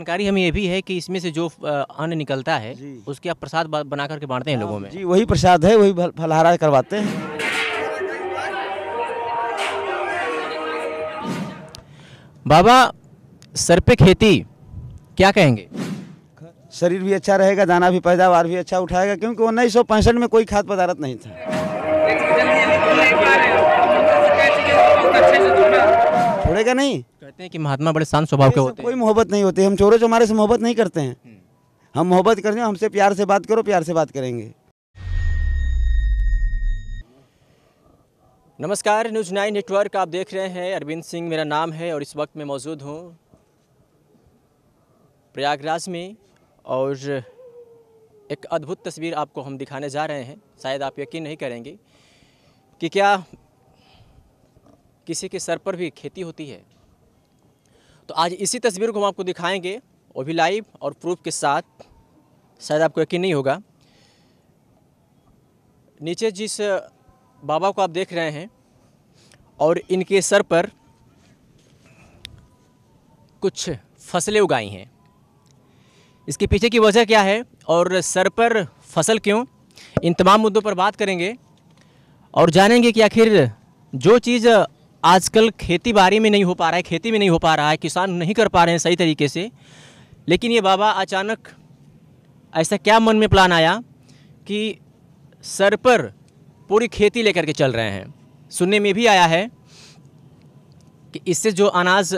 जानकारी हमें ये भी है कि इसमें से जो अन्न निकलता है उसके आप प्रसाद बना करके बांटते हैं हाँ, लोगों में जी वही प्रसाद है वही फलहारा करवाते हैं बाबा सर पे खेती क्या कहेंगे शरीर भी अच्छा रहेगा दाना भी पैदावार भी अच्छा उठाएगा क्योंकि उन्नीस सौ पैंसठ में कोई खाद पदार्थ नहीं था छोड़ेगा तो नहीं कहते हैं कि महात्मा बड़े शांत स्वभाव के होते हैं कोई मोहब्बत नहीं होती हम चोरों हमारे से मोहब्बत नहीं करते हैं हम्म। हम मोहब्बत करते हैं हमसे प्यार से बात करो प्यार से बात करेंगे नमस्कार न्यूज नाइन नेटवर्क आप देख रहे हैं अरविंद सिंह मेरा नाम है और इस वक्त मैं मौजूद हूँ प्रयागराज में और एक अद्भुत तस्वीर आपको हम दिखाने जा रहे हैं शायद आप यकीन नहीं करेंगे कि क्या किसी के सर पर भी खेती होती है तो आज इसी तस्वीर को हम आपको दिखाएंगे वो भी लाइव और प्रूफ के साथ शायद आपको यकीन नहीं होगा नीचे जिस बाबा को आप देख रहे हैं और इनके सर पर कुछ फसलें उगाई हैं इसके पीछे की वजह क्या है और सर पर फसल क्यों इन तमाम मुद्दों पर बात करेंगे और जानेंगे कि आखिर जो चीज़ आजकल खेती बाड़ी में नहीं हो पा रहा है खेती में नहीं हो पा रहा है किसान नहीं कर पा रहे हैं सही तरीके से लेकिन ये बाबा अचानक ऐसा क्या मन में प्लान आया कि सर पर पूरी खेती लेकर के चल रहे हैं सुनने में भी आया है कि इससे जो अनाज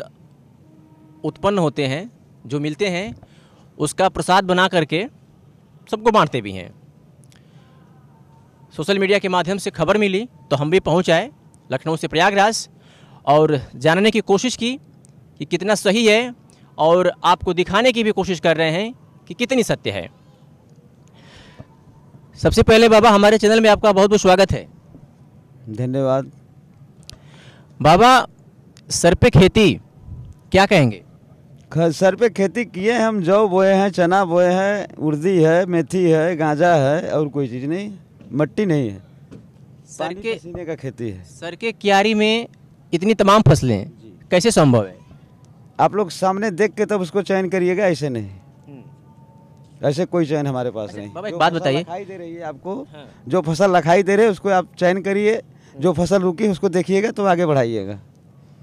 उत्पन्न होते हैं जो मिलते हैं उसका प्रसाद बना करके सबको बांटते भी हैं सोशल मीडिया के माध्यम से खबर मिली तो हम भी पहुंच आए लखनऊ से प्रयागराज और जानने की कोशिश की कि कितना सही है और आपको दिखाने की भी कोशिश कर रहे हैं कि कितनी सत्य है सबसे पहले बाबा हमारे चैनल में आपका बहुत बहुत स्वागत है धन्यवाद बाबा सर पे खेती क्या कहेंगे सर पे खेती किए हम जौ बोए हैं चना बोए हैं उर्दी है मेथी है गांजा है और कोई चीज़ नहीं मट्टी नहीं है सर के पसीने का खेती है सर के क्यारी में इतनी तमाम फसलें कैसे संभव है आप लोग सामने देख के तब उसको चयन करिएगा ऐसे नहीं हम्म। ऐसे कोई चयन हमारे पास अच्छा, नहीं एक बात बताइए दिखाई दे रही है आपको हाँ। जो फसल लखाई दे रहे उसको आप चयन करिए जो फसल रुकी उसको देखिएगा तो आगे बढ़ाइएगा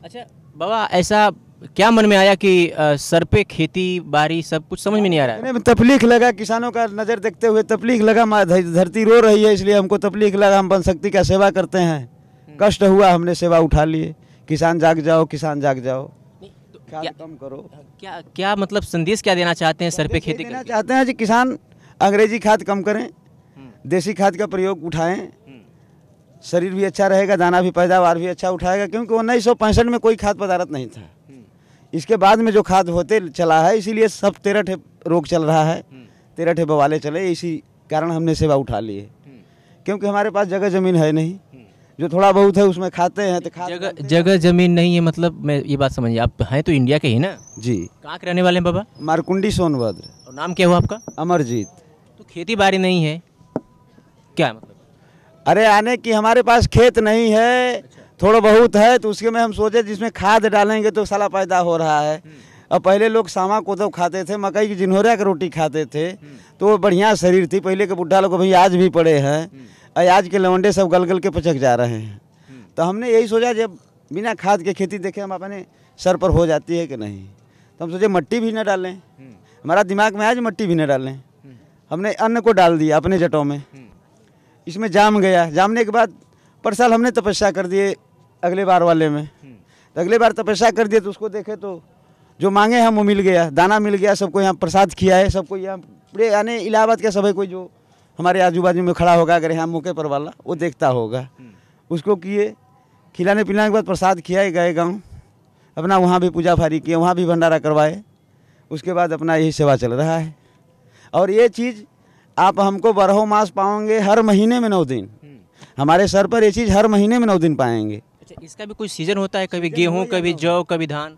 अच्छा बाबा ऐसा क्या मन में आया कि सर पे खेती बाड़ी सब कुछ समझ में नहीं आ रहा है तपलीख लगा किसानों का नज़र देखते हुए तपलीख लगा धरती रो रही है इसलिए हमको तकलीफ लगा हम बन शक्ति का सेवा करते हैं हम्म। कष्ट हुआ हमने सेवा उठा लिए किसान जाग जाओ किसान जाग जाओ तो क्या कम करो क्या क्या मतलब संदेश क्या देना चाहते हैं सर पे खेती करना चाहते हैं जी किसान अंग्रेजी खाद कम करें हम्म। देसी खाद का प्रयोग उठाएं हम्म। शरीर भी अच्छा रहेगा दाना भी पैदावार भी अच्छा उठाएगा क्योंकि उन्नीस सौ पैंसठ में कोई खाद पदार्थ नहीं था इसके बाद में जो खाद होते चला है इसीलिए सब तेरह ठे रोग चल रहा है हम्म। तेरह ठे बवाले चले इसी कारण हमने सेवा उठा ली है हम्म। क्योंकि हमारे पास जगह ज़मीन है नहीं हम्म। जो थोड़ा बहुत है उसमें खाते हैं तो खाते जगह जगह जमीन नहीं है मतलब मैं ये बात समझ आप हैं तो इंडिया के ही ना जी कहाँ के रहने वाले हैं बाबा मारकुंडी सोनभद्र और नाम क्या हुआ आपका अमरजीत तो खेती बाड़ी नहीं है क्या मतलब अरे आने की हमारे पास खेत नहीं है अच्छा। थोड़ा बहुत है तो उसके में हम सोचे जिसमें खाद डालेंगे तो साला पैदा हो रहा है हम्म। अब पहले लोग सामा कोदो तो खाते थे मकई की जिन्होरा की रोटी खाते थे हम्म। तो वो बढ़िया शरीर थी पहले के बुढ़ा लोग अभी आज भी पड़े हैं हम्म। आज के लवंडे सब गल गल के पचक जा रहे हैं तो हमने यही सोचा जब बिना खाद के खेती देखे हम अपने सर पर हो जाती है कि नहीं तो हम सोचे मट्टी भी ना डालें हमारा दिमाग में आज मट्टी भी ना डालें हमने अन्न को डाल दिया अपने जटों में इसमें जाम गया जामने के बाद पर साल हमने तपस्या कर दिए अगले बार वाले में तो अगले बार तपस्या कर दिए तो उसको देखे तो जो मांगे हम वो मिल गया दाना मिल गया सबको यहाँ प्रसाद किया है सबको यहाँ पूरे यानी इलाहाबाद के सभी कोई जो हमारे आजू बाजू में खड़ा होगा अगर यहाँ मौके पर वाला वो देखता होगा हम्म। उसको किए खिलाने पिलाने के बाद प्रसाद खिलाए गए गाँव अपना वहाँ भी पूजा फारी किए वहाँ भी भंडारा करवाए उसके बाद अपना यही सेवा चल रहा है और ये चीज़ आप हमको बारहों मास पाओगे हर महीने में नौ दिन हम्म। हमारे सर पर ये चीज़ हर महीने में नौ दिन पाएंगे अच्छा इसका भी कुछ सीजन होता है कभी गेहूँ कभी तो। जौ कभी धान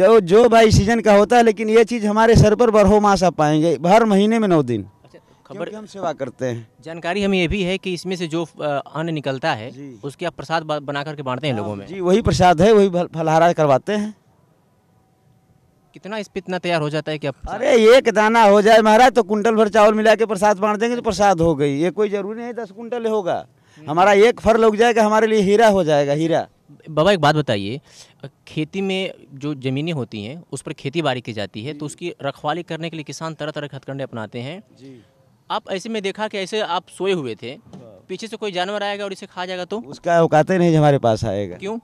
जो जो भाई सीजन का होता है लेकिन ये चीज़ हमारे सर पर बरहो मास आ पाएंगे हर महीने में नौ दिन अच्छा, खबर हम सेवा करते हैं जानकारी हमें ये भी है कि इसमें से जो अन्न निकलता है उसके आप प्रसाद बना करके बांटते हैं हाँ, लोगों में जी वही प्रसाद है वही फलहारा करवाते हैं कितना इस पे इतना तैयार हो जाता है कि आप अरे एक दाना हो जाए महाराज तो कुंटल भर चावल मिला के प्रसाद बांट देंगे तो प्रसाद हो गई ये कोई जरूरी नहीं दस कुंटल होगा हम्म। हमारा एक फर लग जाएगा हमारे लिए हीरा हो जाएगा हीरा बाबा एक बात बताइए खेती में जो ज़मीनें होती हैं उस पर खेती बाड़ी की जाती है तो उसकी रखवाली करने के लिए किसान तरह तरह के हथकंडे अपनाते हैं आप ऐसे में देखा कि ऐसे आप सोए हुए थे हाँ। पीछे से कोई जानवर आएगा और इसे खा जाएगा तो उसका औकाते नहीं हमारे पास आएगा क्यों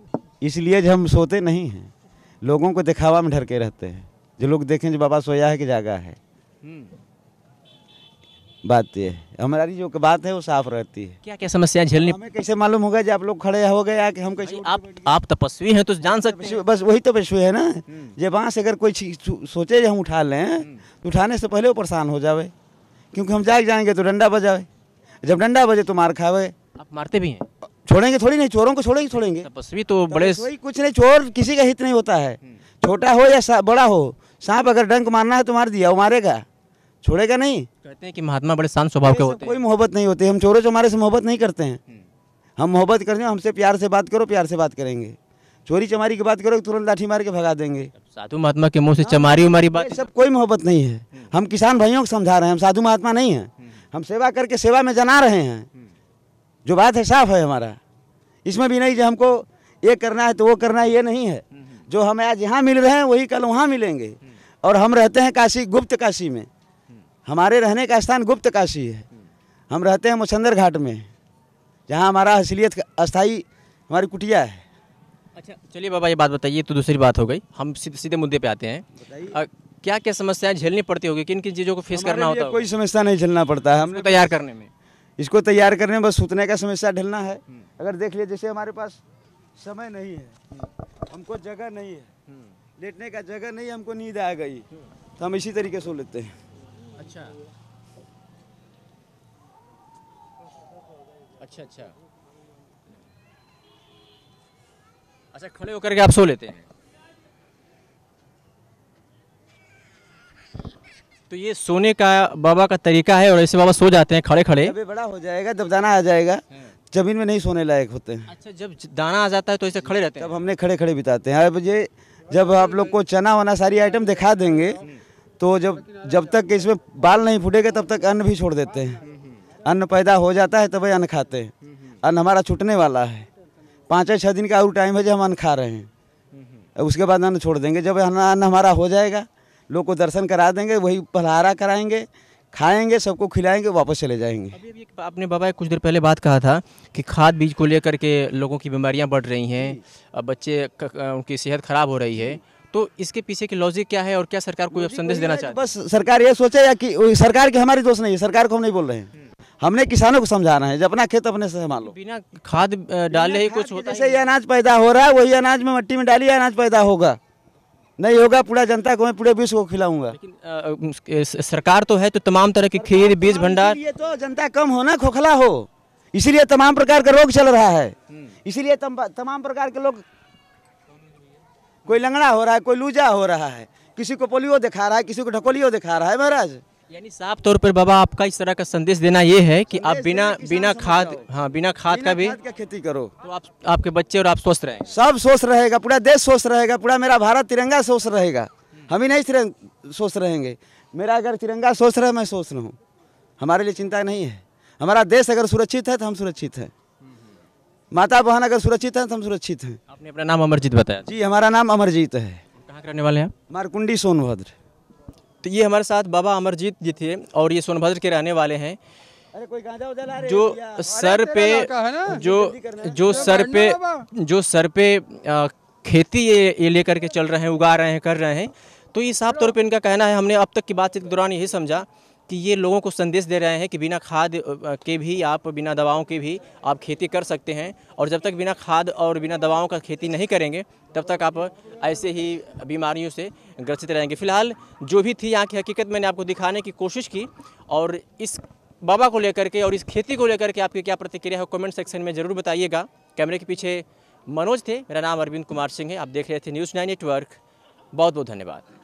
इसलिए जो हम सोते नहीं हैं लोगों को दिखावा में ढर के रहते हैं जो लोग देखें जो बाबा सोया है कि जागा है हम्म। बात ये हमारी जो बात है वो साफ रहती है क्या क्या समस्या झेलनी हमें कैसे मालूम होगा जब आप लोग खड़े हो गए कि हम कैसे आप आप तपस्वी हैं तो जान सकते हैं बस वही तपस्वी है ना हम्म। जब वहाँ से अगर कोई चीज सोचे हम उठा लें हम्म। तो उठाने से पहले वो परेशान हो जावे क्योंकि हम जाग जाएंगे तो डंडा बजावे जब डंडा बजे तो मार खावे आप मारते भी हैं छोड़ेंगे थोड़ी नहीं चोरों को छोड़ेंगे छोड़ेंगे तपस्वी तो बड़े कुछ नहीं चोर किसी का हित नहीं होता है हम्म। छोटा हो या बड़ा हो सांप अगर डंक मारना है तो मार दिया वो मारेगा छोड़ेगा नहीं कहते हैं कि महात्मा बड़े शांत स्वभाव के होते हैं कोई मोहब्बत नहीं होती हम चोरों चमारे से मोहब्बत नहीं करते हैं हम्म। हम मोहब्बत करते हैं हमसे प्यार से बात करो प्यार से बात करेंगे चोरी चमारी की बात करो तुरंत लाठी मार के भगा देंगे साधु महात्मा के मुंह से हाँ, चमारी उमारी बात सब कोई मोहब्बत नहीं है हम्म। हम किसान भाइयों को समझा रहे हैं हम साधु महात्मा नहीं है हम्म। हम सेवा करके सेवा में जना रहे हैं जो बात है साफ है हमारा इसमें भी नहीं जो हमको ये करना है तो वो करना है ये नहीं है जो हम आज यहाँ मिल रहे हैं वही कल वहाँ मिलेंगे और हम रहते हैं काशी गुप्त काशी में हमारे रहने का स्थान गुप्त काशी है हम रहते हैं मुछंदर घाट में जहाँ हमारा असलियत अस्थाई हमारी कुटिया है अच्छा चलिए बाबा ये बात बताइए तो दूसरी बात हो गई हम सीधे सीधे मुद्दे पे आते हैं आ, क्या क्या समस्याएं झेलनी पड़ती होगी किन किन चीज़ों को फेस करना होता है कोई समस्या नहीं झेलना पड़ता है हमने तैयार करने में इसको तैयार करने में बस उतने का समस्या ढलना है अगर देख लिया जैसे हमारे पास समय नहीं है हमको जगह नहीं है लेटने का जगह नहीं हमको नींद आ गई तो हम इसी तरीके से लेते हैं अच्छा अच्छा अच्छा अच्छा खड़े होकर के आप सो लेते हैं तो ये सोने का बाबा का तरीका है और ऐसे बाबा सो जाते हैं खड़े खड़े अभी बड़ा हो जाएगा जब दाना आ जाएगा हाँ। जमीन में नहीं सोने लायक होते हैं अच्छा जब दाना आ जाता है तो ऐसे खड़े रहते हैं तब हमने खड़े खड़े बिताते हैं अब ये जब आप लोग को चना वना सारी आइटम दिखा देंगे हाँ। तो जब जब तक इसमें बाल नहीं फूटेगा तब तक अन्न भी छोड़ देते हैं अन्न पैदा हो जाता है तभी अन्न खाते हैं अन्न हमारा छूटने वाला है पाँच छः दिन का और टाइम है जो हम अन्न खा रहे हैं उसके बाद अन्न छोड़ देंगे जब अन्न हमारा हो जाएगा लोग को दर्शन करा देंगे वही पलहारा कराएंगे खाएंगे सबको खिलाएंगे वापस चले जाएंगे अभी अभी आपने बाबा कुछ देर पहले बात कहा था कि खाद बीज को लेकर के लोगों की बीमारियां बढ़ रही हैं बच्चे उनकी सेहत ख़राब हो रही है तो इसके पीछे की लॉजिक क्या है और क्या सरकार को संदेश देना चाहिए बस सरकार ये सोचे या कि सरकार की हमारी दोस्त नहीं है सरकार को हम नहीं बोल रहे हैं हमने किसानों को समझाना है जब अपना खेत अपने से संभालो बिना खाद डाले ही कुछ होता है ये अनाज पैदा हो रहा है वही अनाज में मट्टी में डाली अनाज पैदा होगा नहीं होगा पूरा जनता को मैं पूरे विश्व को खिलाऊंगा सरकार तो है तो तमाम तरह की खीर तो बीज भंडार ये तो जनता कम हो ना खोखला हो इसीलिए तमाम प्रकार का रोग चल रहा है हम्म। इसीलिए तमाम प्रकार के लोग कोई लंगड़ा हो रहा है कोई लूजा हो रहा है किसी को पोलियो दिखा रहा है किसी को ढकोलियो दिखा रहा है महाराज यानी साफ तौर पर बाबा आपका इस तरह का संदेश देना ये है कि आप बिना बिना खाद हाँ बिना खाद बिना का भी खाद का खेती करो तो आप आपके बच्चे और आप स्वस्थ रहे सब सोच रहेगा पूरा देश स्वस्थ रहेगा पूरा मेरा भारत तिरंगा स्वस्थ रहेगा हम ही नहीं सोच रहेंगे मेरा अगर तिरंगा सोच रहे मैं सोच रहूँ हमारे लिए चिंता नहीं है हमारा देश अगर सुरक्षित है तो हम सुरक्षित हैं माता बहन अगर सुरक्षित हैं तो हम सुरक्षित हैं आपने अपना नाम अमरजीत बताया जी हमारा नाम अमरजीत है कहाँ रहने वाले हैं मारकुंडी सोनभद्र तो ये हमारे साथ बाबा अमरजीत जी थे और ये सोनभद्र के रहने वाले हैं अरे कोई गांजा जो सर पे जो जो सर पे जो सर पे खेती ये ये लेकर के चल रहे हैं उगा रहे हैं कर रहे हैं तो ये साफ तौर पे इनका कहना है हमने अब तक की बातचीत के दौरान यही समझा कि ये लोगों को संदेश दे रहे हैं कि बिना खाद के भी आप बिना दवाओं के भी आप खेती कर सकते हैं और जब तक बिना खाद और बिना दवाओं का खेती नहीं करेंगे तब तक आप ऐसे ही बीमारियों से ग्रसित रहेंगे फिलहाल जो भी थी यहाँ की हकीकत मैंने आपको दिखाने की कोशिश की और इस बाबा को लेकर के और इस खेती को लेकर के आपकी क्या प्रतिक्रिया है कमेंट सेक्शन में ज़रूर बताइएगा कैमरे के पीछे मनोज थे मेरा नाम अरविंद कुमार सिंह है आप देख रहे थे न्यूज़ नाइन नेटवर्क बहुत बहुत धन्यवाद